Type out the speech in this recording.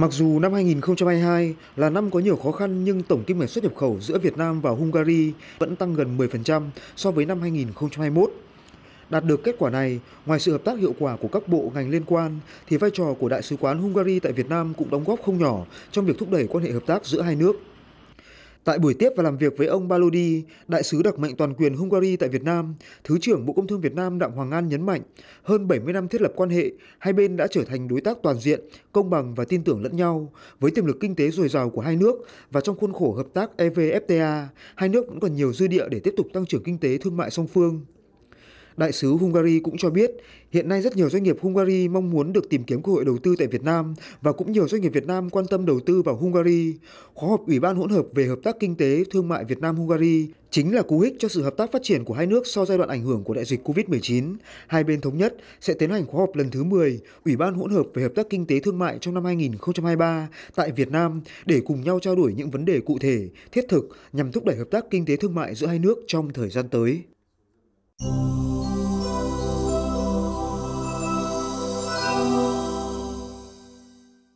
Mặc dù năm 2022 là năm có nhiều khó khăn nhưng tổng kim ngạch xuất nhập khẩu giữa Việt Nam và Hungary vẫn tăng gần 10% so với năm 2021. Đạt được kết quả này, ngoài sự hợp tác hiệu quả của các bộ ngành liên quan, thì vai trò của Đại sứ quán Hungary tại Việt Nam cũng đóng góp không nhỏ trong việc thúc đẩy quan hệ hợp tác giữa hai nước. Tại buổi tiếp và làm việc với ông Balodi, đại sứ đặc mệnh toàn quyền Hungary tại Việt Nam, Thứ trưởng Bộ Công Thương Việt Nam Đặng Hoàng An nhấn mạnh, hơn 70 năm thiết lập quan hệ, hai bên đã trở thành đối tác toàn diện, công bằng và tin tưởng lẫn nhau. Với tiềm lực kinh tế dồi dào của hai nước và trong khuôn khổ hợp tác EVFTA, hai nước vẫn còn nhiều dư địa để tiếp tục tăng trưởng kinh tế thương mại song phương. Đại sứ Hungary cũng cho biết, hiện nay rất nhiều doanh nghiệp Hungary mong muốn được tìm kiếm cơ hội đầu tư tại Việt Nam và cũng nhiều doanh nghiệp Việt Nam quan tâm đầu tư vào Hungary. Khóa họp Ủy ban hỗn hợp về hợp tác kinh tế thương mại Việt Nam Hungary chính là cú hích cho sự hợp tác phát triển của hai nước sau giai đoạn ảnh hưởng của đại dịch Covid-19. Hai bên thống nhất sẽ tiến hành khóa họp lần thứ 10 Ủy ban hỗn hợp về hợp tác kinh tế thương mại trong năm 2023 tại Việt Nam để cùng nhau trao đổi những vấn đề cụ thể, thiết thực nhằm thúc đẩy hợp tác kinh tế thương mại giữa hai nước trong thời gian tới.